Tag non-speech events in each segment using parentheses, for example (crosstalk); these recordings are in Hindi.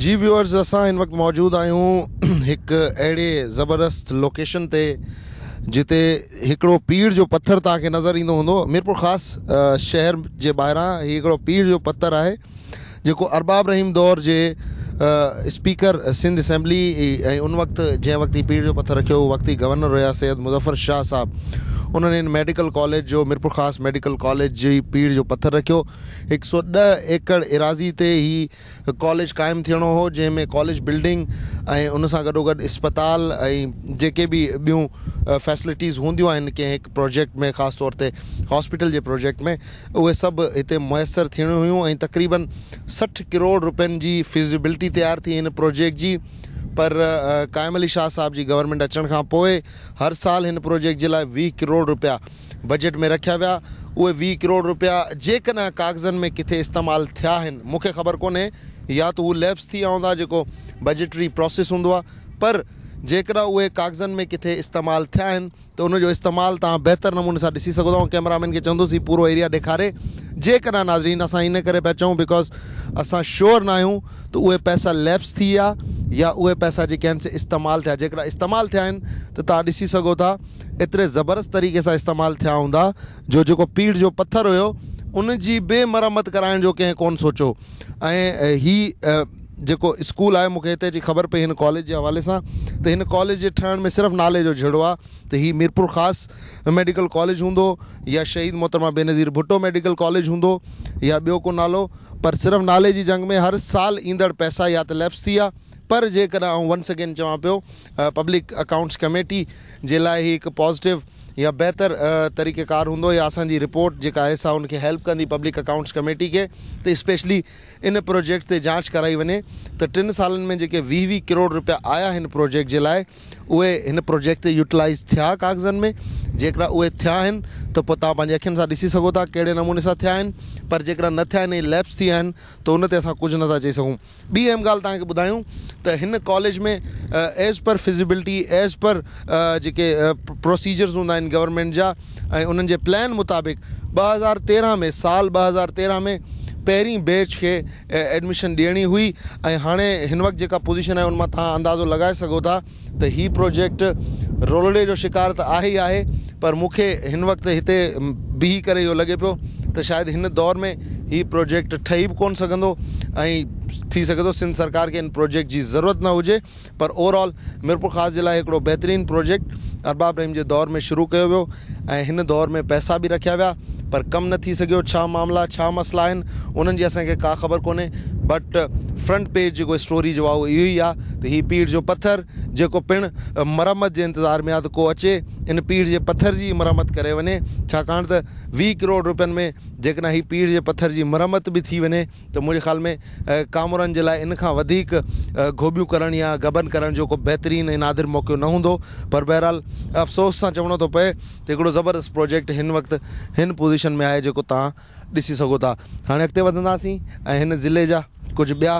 जी व्यूअर्स असां हिन वक़्तु मौजूदु आहियूं (clears throat) हिकु अहिड़े ज़बरदस्त लोकेशन ते जिते हिकिड़ो पीर जो पथर तव्हांखे नज़र ईंदो हूंदो मीरपुर ख़ासि शहर जे ॿाहिरां हीउ हिकिड़ो पीर जो पत्थरु आहे जेको अरबाब रहीम दौर जे स्पीकर सिंध असेंबली ऐं उन वक़्तु जंहिं वक़्तु ई पीड़ जो पथर रखियो वक़्तु ई गवर्नर हुया सैद मुज़र शाह साहबु उन्हनि हिन मेडिकल कॉलेज जो मिर्पुर ख़ासि मेडिकल कॉलेज जी पीढ़ जो पथरु रखियो हिकु सौ ॾह एकड़ एराज़ी ते ई कॉलेज क़ाइमु थियणो हो जंहिंमें कॉलेज बिल्डिंग ऐं उन सां गॾोगॾु इस्पताल ऐं जेके बि ॿियूं फैसिलिटीस हूंदियूं आहिनि कंहिं हिक प्रोजेक्ट में ख़ासि तौर ते हॉस्पिटल जे प्रोजेक्ट में उहे सभु हिते मुयसरु थियणियूं हुयूं ऐं तक़रीबन सठि करोड़ रुपियनि जी फिज़िबिलिटी तयारु थी हिन प्रोजेक्ट जी पर कायम अली शाह साहिब जी गवर्नमेंट अचण खां हर साल इन प्रोजेक्ट के लिए वी करोड़ रुपया बजट में रखा विया उहे वीह किरोड़ रुपया जेकॾहिं में किथे इस्तेमाल थिया आहिनि मूंखे ख़बर कोन्हे या तो वो लैब्स थी विया हूंदा बजटरी प्रोसेस हूंदो पर जेकॾहिं उहे कागज़नि में किथे इस्तेमाल थिया तो त उनजो इस्तेमालु तव्हां नमूने से ॾिसी कैमरामैन के चवंदुसि पूरो एरिया ॾेखारे जेकॾहिं नाज़रीन असां इन करे पिया चऊं बिकॉज़ अस श्योर ना तो त पैसा लैप्स थी विया या उ पैसा जेके आहिनि से इस्तेमालु थिया जेकॾहिं इस्तेमालु थिया आहिनि त तव्हां था एतिरे ज़बरदस्त तरीक़े से इस्तेमाल थिया हूंदा जो जो पीढ़ जो पत्थर हो उनकी बेमरम्मत बे मरमत कराइण जो कंहिं कोन सोचियो ऐं हीउ जेको स्कूल है मूंखे हिते जी ख़बर पी हिन कॉलेज के हवाले से त हिन कॉलेज के ठहण में सिर्फ नाले जो झेड़ो आहे त हीउ मीरपुर ख़ासि मेडिकल कॉलेज हूंदो या शहीद मोहतरमा बेनज़ीर भुट्टो मेडिकल कॉलेज हूंदो या बो को नालो पर सिर्फ़ु नाले की जंग में हर साल ईंदड़ पैसा या तो लैप्स थी आहे पर जेकर आउं वंस अगेन चवां पियो पब्लिक अकाउंट्स कमेटी के लिए ही एक पॉज़िटिव या बेहतर तरीक़ेकार हूंदो या असांजी रिपोर्ट जैसा आहे हेल्प कंदी पब्लिक अकाउंट्स कमेटी के त स्पेशली इन प्रोजेक्ट से जांच कराई वञे तो टिनि सालनि में जेके वी वी करोड़ रुपया आया इन प्रोजेक्ट के लिए उहे हिन प्रोजेक्ट ते यूटिलाइज़ थिया कागज़नि में जरा उहे तो आहिनि त पोइ तव्हां पंहिंजी अखियुनि नमूने से थे आहिनि पर जेकॾहिं न थिया आहिनि लैप्स थी विया आहिनि त उन ते असां कुझु नथा चई सघूं ॿी अहम गाल तव्हांखे ॿुधायूं त कॉलेज में एज़ पर फिज़िबिलिटी एज़ पर जेके प्रोसीजर्स हूँ गवर्नमेंट जहाँ उन्हें उन्हनि प्लैन मुताबिक़ ब हज़ार तेरह में साल ब हज़ार तेरह में पहिरीं बैच के एडमिशन दियणी हुई हाँ इन हिन वक़्तु जेका पोज़ीशन आहे उन मां अंदाज़ो लॻाए सघो था त प्रोजेक्ट रोलड़े जो शिकार तो आ ही आहे पर मूंखे हिन वक़्तु हिते बीह कर इहो लॻे पियो त शायदि हिन दौर में हीउ प्रोजेक्ट ठही भी कोन थी सघे सिंध सरकार के हिन प्रोजेक्ट की ज़रूरत न हो पर ओवरऑल मीरपुर खास जे लाइ बेहतरीन प्रोजेक्ट अरबाब रहीम के दौर में शुरू किया वियो ऐं दौर में पैसा भी रखा वह पर कम न थी सघियो छा मामला छा मसइला आहिनि का ख़बर को बट फ्रंट पेज जेको स्टोरी जो आहे उहो इहो ई जो पत्थर जो पिण मरम्मत के इंतज़ार में आ को अचे इन पीढ़ के पत्थर की मरम्मत करे वञे छाकाणि त वीह किरोड़ में जेकॾहिं हीअ पीढ़ के पत्थर की मरम्मत भी थी वे तो मुझे ख़्याल में कामोरनि जे लाइ इन खां वधीक या गबन करणु जो को बेहतरीन नादिर मौक़ो न हूंदो पर बहरहाल अफ़सोस सां चवणो थो पए त हिकिड़ो ज़बरदस्त प्रोजेक्ट इन वक्त इन पोजिशन में आए जो ती ॾिसी सघो था हाणे अॻिते ज़िले जा कुछ ॿिया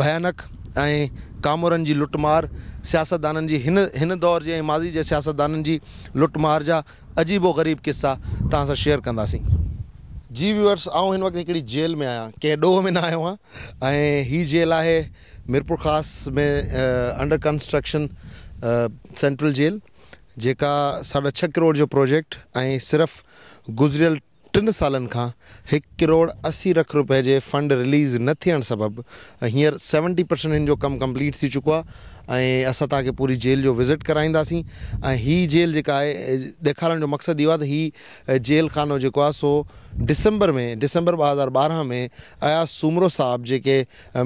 भयानक ऐं कामोरनि जी लुटमार सियासतदाननि जी हिन दौर जे माज़ी जे सियासतदाननि जी लुटमार जा अजीबो ग़रीब क़िसा तव्हां सां शेयर कंदासीं जी व्यूअर्स आऊं हिन वक़्तु हिकिड़ी जेल में आहियां कंहिं ॾोह में न आयो आहियां ऐं हीअ जेल आहे मिरपुर ख़ासि में अंडर कंस्ट्रक्शन सेंट्रल जेल जेका साढा छह करोड़ जो प्रोजेक्ट ऐं सिर्फ़ु गुज़िरियल टिनि सालनि खां हिकु करोड़ असी लख रुपए जे फ़ंड रिलीज़ न थियणु सबबु हींअर सेवनटी परसेंट हिन जो कमु कंप्लीट थी चुको आहे ऐं असां तव्हांखे पूरी जेल जो विज़िट कराईंदासीं ऐं हीअ जेल जेका आहे ॾेखारण जो मक़सदु इहो आहे त हीअ जेल खानो जेको आहे सो डिसंबर में डिसंबर ॿ हज़ार ॿारहं में अयास सुमरो साहबु जेके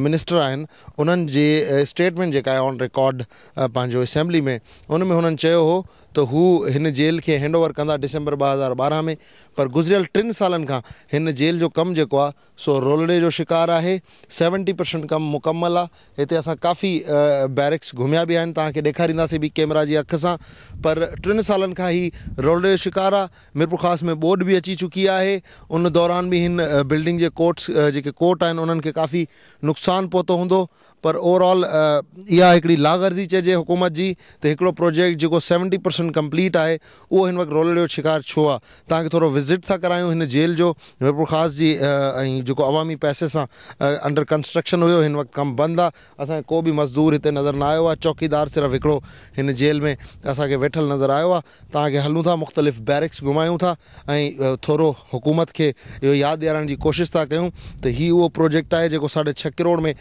मिनिस्टर आहिनि उन्हनि जे स्टेटमेंट जेका आहे ऑन रिकॉड पंहिंजो असैम्बली में उन में हुननि चयो हुओ त हू हिन जेल खे हैंडओवर कंदा डिसंबर ॿ हज़ार ॿारहं में पर गुज़रियल टिनि साल खां हिन जेल जो कमु जेको सो रोलड़े जो शिकार है सेवेंटी परसेंट कम मुकम्मल आते अस असां काफ़ी बैरिक्स घुमिया बि आहिनि तव्हांखे ॾेखारींदासीं कैमरा जी अख सां पर टिनि साल खां ई रोलड़े जो शिकार आहे मिरपुर ख़ास में बोर्ड भी अची चुकी है उन दौरान भी इन बिल्डिंग के कोर्ट्स जो कोर्ट आज उन्होंने काफ़ी नुकसान पौतो हों पर ओवरऑल इहा हिकिड़ी लागर्ज़ी चइजे हुकूमत की त प्रोजेक्ट जो सेवेंटी परसेंट कंप्लीट है उहो इन वक्त रोलड़े जो शिकार छो आ तव्हांखे थोरो विज़िट था करायूं हिन जेल जो ख़ास जी ऐं जेको अवामी पैसे सां अंडर कंस्ट्रक्शन हुयो हिन वक़्तु कमु बंदि आहे असांजे को बि मज़दूर हिते नज़र न आयो आहे चौकीदार सिर्फ़ु हिकिड़ो हिन जेल में असांखे वेठल नज़र आयो आहे तव्हांखे हलूं था मुख़्तलिफ़ बैरिक्स घुमायूं था ऐं थोरो हुकूमत खे इहो यादि ॾियारण जी कोशिशि था कयूं त इहो उहो प्रोजेक्ट आहे जेको साढे छह किरोड़ में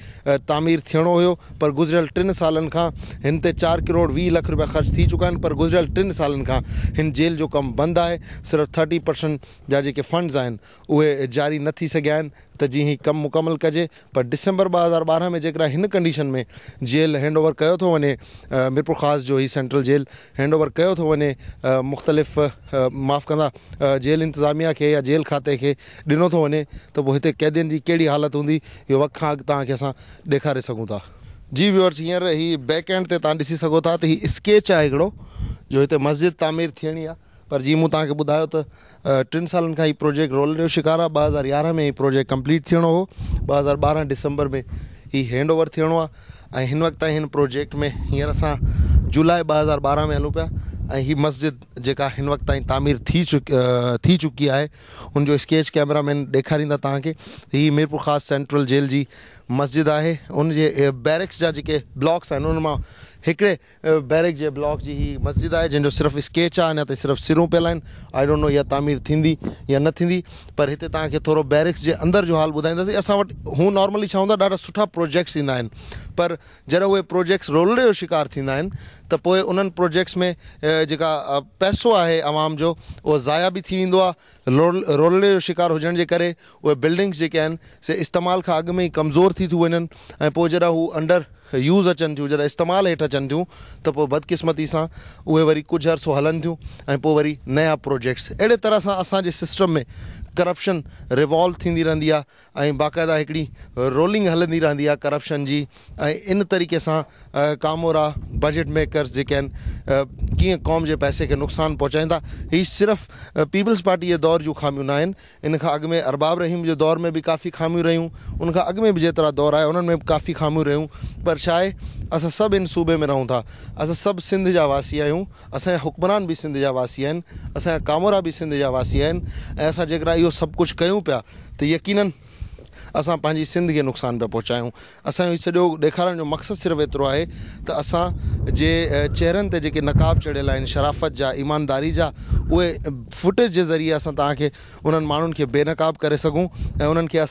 तामीर थियणो हुयो पर गुज़रियल टिनि सालनि खां हिन ते चारि किरोड़ वीह लख रुपया ख़र्च थी चुका आहिनि पर गुज़रियल टिनि सालनि खां हिन जेल जो कमु बंदि आहे सिर्फ़ु थर्टी परसेंट जा जेको जेके फ़ंड्स आहिनि उहे जारी न थी सघिया आहिनि त जीअं हीअ कमु मुकमल कजे पर डिसंबर ॿ हज़ार ॿारहं में जेका हिन कंडीशन में जेल हैंड ओवर कयो थो वञे मिर्पुर ख़ास जो ही सेंट्रल जेल हैंड ओवर कयो थो वञे मुख़्तलिफ़ माफ़ कंदा जेल इंतिज़ामिया खे या जेल खाते खे ॾिनो थो वञे त पोइ हिते क़ैदीनि जी कहिड़ी हालत हूंदी इहो वक़्त खां अॻु तव्हांखे असां ॾेखारे सघूं था जी व्यूअर्स हींअर ही बेकेंड ते तव्हां ॾिसी सघो था त हीअ स्केच आहे हिकिड़ो जो हिते मस्जिद तामीर थियणी आहे पर जीअं मूं तव्हांखे ॿुधायो त टिनि सालनि खां हीउ प्रोजेक्ट रोल जो शिकार आहे ॿ हज़ार यारहं में हीउ प्रोजेक्ट कंप्लीट थियणो हो ॿ हज़ार ॿारहं डिसंबर में हीउ हैंड ओवर थियणो आहे ऐं हिन वक़्तु ताईं हिन प्रोजेक्ट में हींअर असां जुलाई ॿ हज़ार ॿारहं में हलूं पिया ऐं हीअ मस्जिद जेका हिन वक़्तु ताईं तामीर थी चुक थी चुकी आहे हुनजो स्केच कैमरामैन ॾेखारींदा तव्हांखे हीअ मीरपुर ख़ासि सेंट्रल जेल जी मस्जिद है उनजे बैरिक्स जा जेके ब्लॉक्स आहिनि उन मां ब्लॉक जी ही मस्जिद है जंहिंजो सिर्फ़ु स्केच आहे अञा ताईं सिर्फ़ु सिरूं आई डोंट नो या तमीर थींदी या न पर इतने तव्हांखे थोरो बैरिक्स के अंदर जो हाल ॿुधाईंदासीं अस वटि नॉर्मली छा हूंदो प्रोजेक्ट्स इंदा पर जॾहिं उ प्रोजेक्ट्स रोलड़े जो शिकार तो आहिनि प्रोजेक्ट्स में जो पैसो है आवाम जो उहो ज़ाया भी थी वेंदो रोल रोलड़े जो शिकार हुजण के करे बिल्डिंग्स जेके से इस्तेमाल का अॻु में ई कमज़ोर थी ऐं अंडर यूज़ अचनि थियूं इस्तेमालु हेठि अचनि थियूं त पोइ बदकिस्मती सां उहे वरी कुझु अर्सो हलनि थियूं ऐं पोइ वरी नया प्रोजेक्ट्स अहिड़े तरह सां असांजे सिस्टम में करप्शन रिवॉल्व थींदी रही आहे ऐं बाक़ाइदा रोलिंग हल्दी रही करप्शन की इन तरीक़े सां कामोरा बजट मेकर्स जेके आहिनि कीअं क़ौम जे पैसे के नुकसान पहुचाईंदा हीअ सिर्फ पीपल्स पार्टी के दौर जो ख़ामियूं न आहिनि इन खां अॻु अरबाब रहीम के दौर में भी काफ़ी ख़ामियूं रहियूं उनखां अॻु में बि दौर आहे उन्हनि में काफ़ी ख़ामियूं रहियूं पर छा अस असां इन सूबे में रहूँ था अस सभु सिंध जा वासी आहियूं असांजा हुक्मरान बि सिंध जा वासी आहिनि कामोरा भी सिंध जा वासी आहिनि ऐं इहो सब कुछ क्यों पिया तो यकीन असि सिंध के नुक़सान पे पहुचायूं असो सॼो ॾेखारण जो मक़सदु सिर्फ़ु एतिरो आहे त असां जे चेहरनि ते नक़ाब चढ़ियल शराफ़त जा ईमानदारी जा उहे फुटेज के ज़रिए अस तव्हांखे उन्हनि माण्हुनि खे बेनक़ाब करे सघूं ऐं उन्हनि खे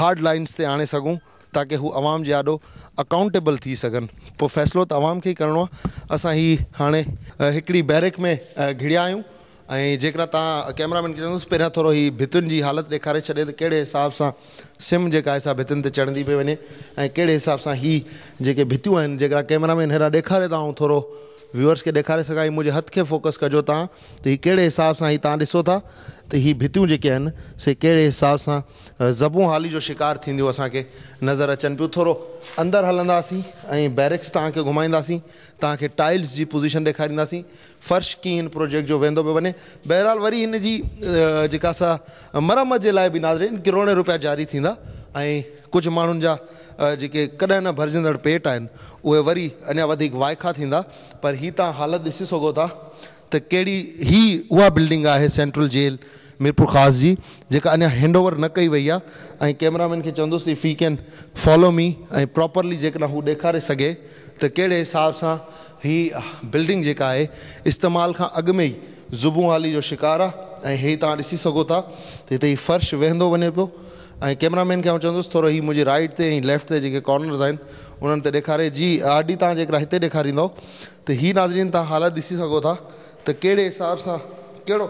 हार्ड लाइन्स ते आणे सघूं ताकी हू आवाम जो अकाउंटेबल थी सघनि फैसलो तो आवाम के ही करण आहे असां ही हाणे बैरिक में घिड़िया आहियूं ऐं जेका तव्हां कैमरामैन खे चवंदुसि पहिरियां थोरो हीउ भितियुनि जी हालति ॾेखारे छॾे त कहिड़े हिसाब सां सिम जेका आहे असां भितियुनि ते चढ़ंदी पई वञे ऐं कहिड़े हिसाब सां ही जेके भितियूं आहिनि जेका कैमरामैन हेॾा ॾेखारे तव्हां थोरो व्यूअर्स खे ॾेखारे सघां ही हथ खे फोकस कजो तव्हां त हीउ कहिड़े हिसाब से हीउ तव्हां ॾिसो था त हीअ भितियूं जेके से कहिड़े हिसाब सां ज़बूं हाली जो शिकार थन्द अस नज़र अचन पियूं थोरो अंदर हल्दी ऐं बैरिक्स तक घुमाइंदी तव्हांखे टाइल्स जी पोज़ीशन ॾेखारींदासीं फ़र्श कीअं हिन प्रोजेक्ट जो वेंदो पे वे बहरहाल वरी इन जी जेका के लिए भी लाइ बि नाज़रीन किरोड़े रुपिया जारी थींदा ऐं कुझु माण्हुनि जा जेके कॾहिं न भरिजंदड़ पेट आहिनि उहे वरी अञा वधीक वाइका थींदा पर हीअ तव्हां हालति ॾिसी सघो था त कहिड़ी ही उहा बिल्डिंग आहे सेंट्रल जेल मीरपुर ख़ास जी जेका अञा हैंड ओवर न कई वई आहे ऐं कॅमरा खे चवंदुसि फी कैन फॉलो मी ऐं प्रॉपरली जेकॾहिं हू ॾेखारे सघे त कहिड़े हिसाब सां हीअ बिल्डिंग जेका आहे इस्तेमाल खां अॻु में ई ज़ुबू हाली जो शिकार आहे ऐं तव्हां ॾिसी सघो फर्श वञे ऐं कैमरा मैन खे आउं चवंदुसि थोरो हीउ मुंहिंजी राइट ते ऐं लेफ्ट ते जेके कॉर्नर्स आहिनि हुननि ते ॾेखारे जी आडी तव्हां जेका हिते ॾेखारींदव त इहे नाज़रीन तव्हां हालत ॾिसी सघो था त कहिड़े हिसाब सां कहिड़ो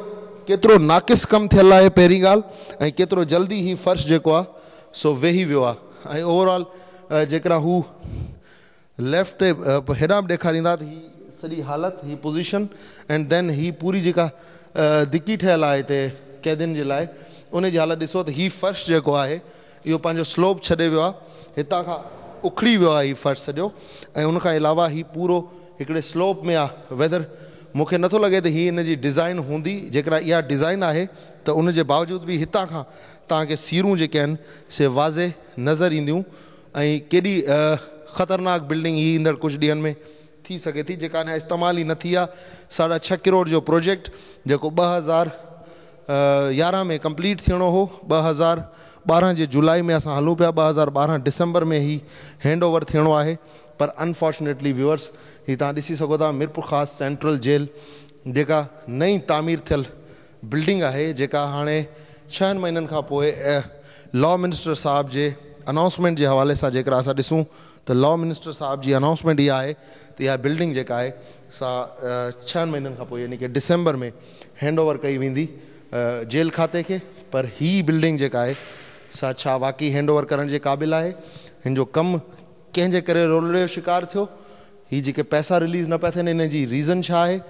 केतिरो नाक़िस कमु थियलु आहे पहिरीं ॻाल्हि ऐं केतिरो जल्दी हीउ फर्श जेको आहे सो वेही वियो आहे ऐं ओवरऑल जेका हू लेफ्ट ते हेॾां बि ॾेखारींदा त हीअ सॼी हालत हीअ पोज़ीशन एंड देन ही पूरी जेका धिकी ठहियलु आहे हिते कैदियुनि जे लाइ उनजी हालत ॾिसो त हीउ फर्श जेको आहे इहो पंहिंजो स्लोप छॾे वियो आहे हितां खां उखड़ी वियो आहे हीउ फर्श सॼो ऐं उनखां अलावा हीउ पूरो हिकिड़े स्लोप में आहे वेदर मूंखे नथो लॻे त हीअ हिन डिज़ाइन हूंदी जेकरा इहा डिज़ाइन आहे त उनजे बावजूदि बि हितां खां तव्हांखे सीरूं जेके आहिनि से वाज़े नज़र ईंदियूं ऐं केॾी ख़तरनाक बिल्डिंग ई ईंदड़ कुझु ॾींहंनि में थी सघे थी जेका अञा इस्तेमालु ई न थी आहे साढा छह किरोड़ जो प्रोजेक्ट जेको ॿ हज़ार यारहं में कंप्लीट थियणो हो ॿ हज़ार ॿारहं जे जुलाई में असां हलूं पिया ॿ हज़ार ॿारहं डिसंबर में ई हैंड ओवर थियणो आहे पर अनफॉर्चुनेटली व्यूअर्स हीअ तव्हां ॾिसी सघो था मिरपुर ख़ासि सेंट्रल जेल जेका नई तामीर थियल बिल्डिंग आहे जेका हाणे छहनि महीननि खां पोइ लॉ मिनिस्टर साहिब जे अनाउंसमेंट जे हवाले सां जेकर असां ॾिसूं त लॉ मिनिस्टर साहिब जी अनाउंसमेंट इहा आहे त इहा बिल्डिंग जेका आहे सा छहनि महीननि खां पोइ यानी कि डिसंबर में हैंड ओवर कई वेंदी जेल खाते के पर ही बिल्डिंग जेका आहे सा छा वाक़ई हैंडओवर करण जे क़ाबिल आहे हिन जो कमु कंहिंजे करे रोले जो शिकार थियो ही जेके पैसा रिलीज़ न पिया थियनि हिन जी रीज़न छा आहे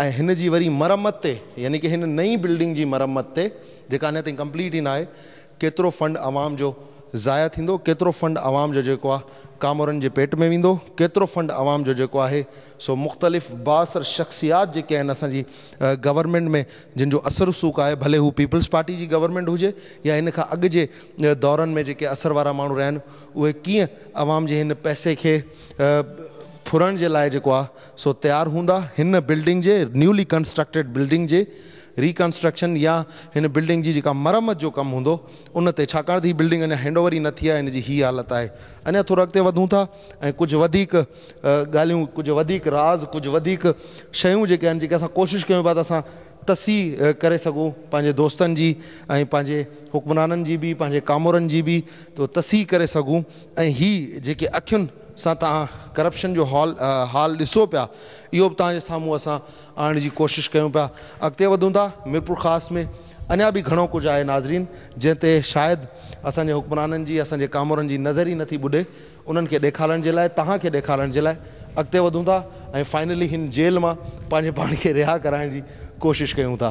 ऐं हिन जी वरी मरम्मत ते यानी की हिन नई बिल्डिंग जी मरम्मत ते जेका अञा ताईं कंप्लीट ई न आहे केतिरो फंड अवाम जो ज़ाया थींदो केतिरो फंड आवाम जो जेको आहे कामरनि जे पेट में वेंदो केतिरो फंड आवाम जो जेको आहे सो मुख़्तलिफ़ बासर शख़्सियात जेके आहिनि असांजी गवर्नमेंट में जिन जो असरु सुखु आहे भले हू पीपल्स पार्टी जी गवर्नमेंट हुजे या हिन खां अॻु जे दौरनि में जेके असर वारा माण्हू रहनि उहे कीअं आवाम जे हिन पैसे खे फुरण जे लाइ जेको आहे सो तयारु हूंदा हिन बिल्डिंग जे न्यूली कंस्ट्रक्टेड बिल्डिंग जे रिकंस्ट्रक्शन या इन बिल्डिंग जी जेका मरम्मत जो कमु हूंदो उन हीअ बिल्डिंग अञा हैंडओवर ई न थी इनकी हिन जी हीअ हालति आहे अञा थोरो अॻिते था ऐं कुझु वधीक राज़ कुछ वधीक शयूं जेके आहिनि जेके असां कोशिशि कयूं पिया त असां तसी करे सघूं पंहिंजे दोस्तनि जी ऐं पंहिंजे हुक्मराननि जी बि पंहिंजे कामोरनि तो तसी कर सकूँ ऐं हीअ जेके सां तव्हां करप्शन जो हॉल हाल ॾिसो पिया इहो बि तव्हांजे साम्हूं असां आणण जी कोशिशि कयूं पिया अॻिते वधूं था मीरपुर ख़ासि में अञा बि घणो कुझु आहे नाज़रीन जंहिं ते शायदि असांजे हुक्मराननि जी असांजे कामोरनि जी नज़र ई नथी ॿुॾे उन्हनि खे ॾेखारण जे लाइ तव्हांखे ॾेखारण जे लाइ अॻिते वधूं था ऐं फाइनली हिन जेल मां पंहिंजे पाण खे रिहा कराइण जी कोशिशि कयूं था